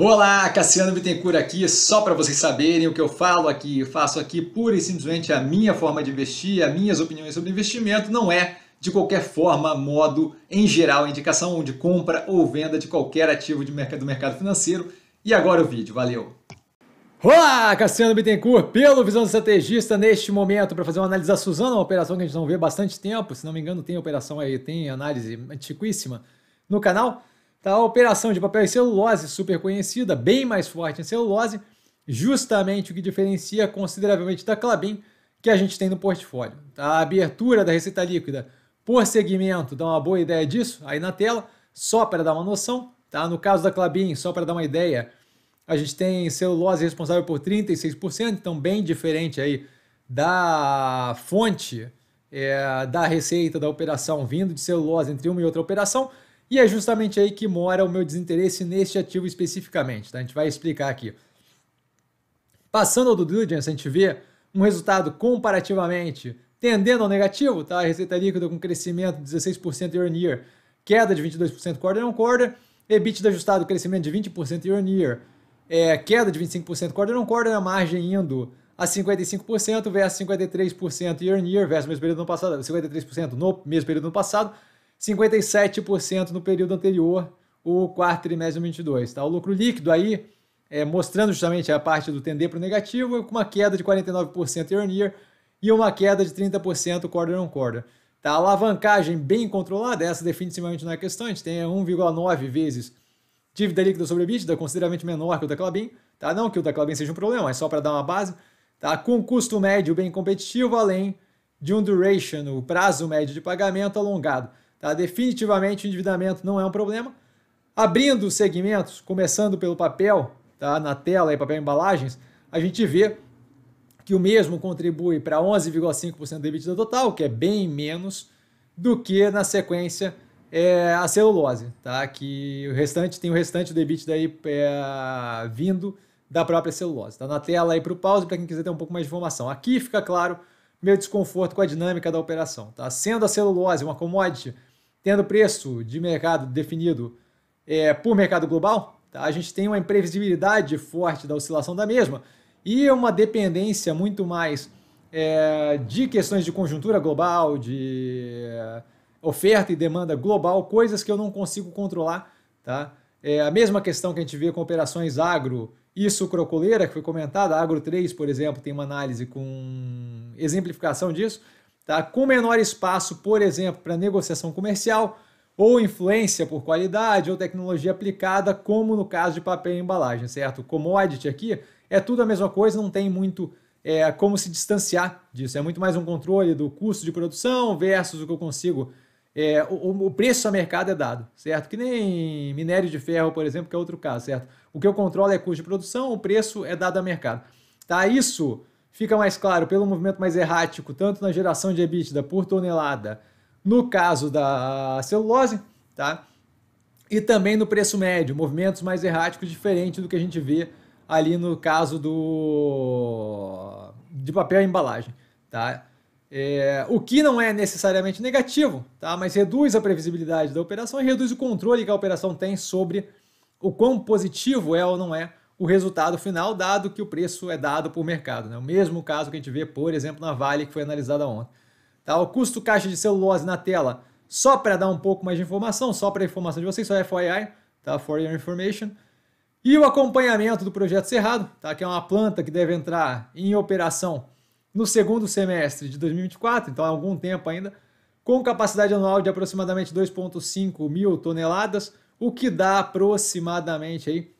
Olá, Cassiano Bittencourt aqui, só para vocês saberem o que eu falo aqui, eu faço aqui pura e simplesmente a minha forma de investir, as minhas opiniões sobre investimento, não é de qualquer forma, modo, em geral, indicação de compra ou venda de qualquer ativo de mercado, do mercado financeiro. E agora o vídeo, valeu! Olá, Cassiano Bittencourt, pelo Visão do Estrategista, neste momento, para fazer uma análise da Suzana, uma operação que a gente não vê há bastante tempo, se não me engano tem operação aí, tem análise antiquíssima no canal. Tá? A operação de papel e celulose, super conhecida, bem mais forte em celulose, justamente o que diferencia consideravelmente da Clabin que a gente tem no portfólio. Tá? A abertura da receita líquida por segmento dá uma boa ideia disso aí na tela, só para dar uma noção. Tá? No caso da Clabin, só para dar uma ideia, a gente tem celulose responsável por 36%, então bem diferente aí da fonte é, da receita da operação vindo de celulose entre uma e outra operação. E é justamente aí que mora o meu desinteresse neste ativo especificamente. Tá? A gente vai explicar aqui. Passando ao due diligence, a gente vê um resultado comparativamente tendendo ao negativo, tá? A receita líquida com crescimento de 16% year on year, queda de 22% quarter on quarter, EBITDA ajustado crescimento de 20% year on year, é, queda de 25% quarter on quarter, a margem indo a 55% versus 53% year on year versus o mesmo período no passado, 53% no mesmo período no passado, 57% no período anterior, o quarto trimestre de 2022. Tá? O lucro líquido aí, é, mostrando justamente a parte do tender para o negativo, com uma queda de 49% year on year e uma queda de 30% quarter on quarter. Tá? A alavancagem bem controlada, essa definitivamente não é questão, a gente tem 1,9 vezes dívida líquida sobre EBITDA, consideravelmente menor que o da Clabin. Tá? Não que o da Clabin seja um problema, é só para dar uma base. Tá? Com custo médio bem competitivo, além de um duration, o prazo médio de pagamento alongado. Tá? Definitivamente o endividamento não é um problema. Abrindo os segmentos, começando pelo papel, tá? na tela, aí, papel embalagens, a gente vê que o mesmo contribui para 11,5% do EBITDA total, que é bem menos do que na sequência é, a celulose, tá? que o restante tem o restante do EBITDA aí, é, vindo da própria celulose. Está na tela aí para o pause para quem quiser ter um pouco mais de informação. Aqui fica claro meu desconforto com a dinâmica da operação. Tá? Sendo a celulose uma commodity tendo preço de mercado definido é, por mercado global, tá? a gente tem uma imprevisibilidade forte da oscilação da mesma e uma dependência muito mais é, de questões de conjuntura global, de é, oferta e demanda global, coisas que eu não consigo controlar. Tá? É a mesma questão que a gente vê com operações agro e sucrocoleira, que foi comentada, a Agro 3, por exemplo, tem uma análise com exemplificação disso tá? com menor espaço, por exemplo, para negociação comercial ou influência por qualidade ou tecnologia aplicada, como no caso de papel e embalagem, certo? Commodity aqui é tudo a mesma coisa, não tem muito é, como se distanciar disso. É muito mais um controle do custo de produção versus o que eu consigo. É, o, o preço a mercado é dado, certo? Que nem minério de ferro, por exemplo, que é outro caso, certo? O que eu controlo é custo de produção, o preço é dado a mercado. Tá? Isso Fica mais claro pelo movimento mais errático, tanto na geração de EBITDA por tonelada, no caso da celulose, tá? E também no preço médio, movimentos mais erráticos, diferente do que a gente vê ali no caso do de papel e embalagem, tá? É, o que não é necessariamente negativo, tá? mas reduz a previsibilidade da operação e reduz o controle que a operação tem sobre o quão positivo é ou não é o resultado final, dado que o preço é dado por mercado. Né? O mesmo caso que a gente vê, por exemplo, na Vale, que foi analisada ontem. Tá? O custo caixa de celulose na tela, só para dar um pouco mais de informação, só para a informação de vocês, só FYI, tá? for your information. E o acompanhamento do projeto Cerrado, tá? que é uma planta que deve entrar em operação no segundo semestre de 2024, então há algum tempo ainda, com capacidade anual de aproximadamente 2,5 mil toneladas, o que dá aproximadamente aí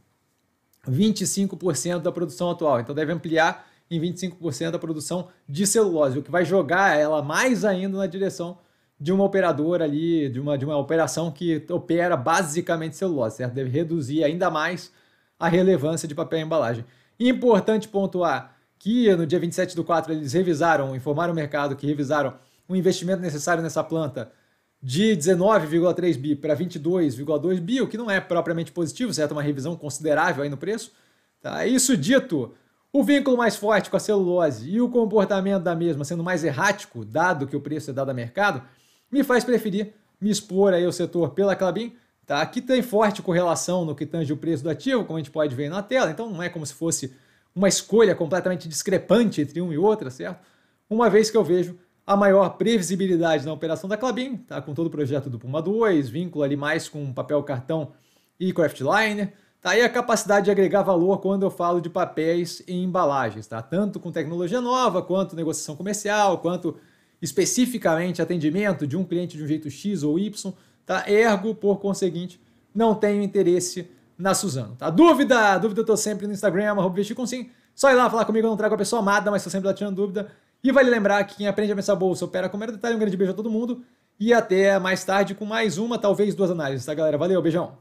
25% da produção atual. Então deve ampliar em 25% a produção de celulose, o que vai jogar ela mais ainda na direção de uma operadora ali, de uma, de uma operação que opera basicamente celulose, certo? Deve reduzir ainda mais a relevância de papel e embalagem. Importante pontuar que no dia 27 do 4 eles revisaram, informaram o mercado que revisaram o investimento necessário nessa planta de 19,3 bi para 22,2 bi, o que não é propriamente positivo, certo? Uma revisão considerável aí no preço. Tá? Isso dito, o vínculo mais forte com a celulose e o comportamento da mesma sendo mais errático, dado que o preço é dado a mercado, me faz preferir me expor aí ao setor pela Clabin, tá? que tem forte correlação no que tange o preço do ativo, como a gente pode ver na tela, então não é como se fosse uma escolha completamente discrepante entre um e outra, certo? Uma vez que eu vejo a maior previsibilidade na operação da Clabin, tá? com todo o projeto do Puma 2, vínculo ali mais com papel cartão e craftliner, tá? e a capacidade de agregar valor quando eu falo de papéis e embalagens, tá? tanto com tecnologia nova, quanto negociação comercial, quanto especificamente atendimento de um cliente de um jeito X ou Y, tá? ergo, por conseguinte, não tenho interesse na Suzano. Tá? Dúvida? Dúvida eu tô sempre no Instagram, arroba Só ir lá falar comigo, eu não trago a pessoa amada, mas estou sempre lá tirando dúvida. E vale lembrar que quem aprende a pensar bolsa opera com mero detalhe. Um grande beijo a todo mundo. E até mais tarde com mais uma, talvez duas análises, tá, galera? Valeu, beijão.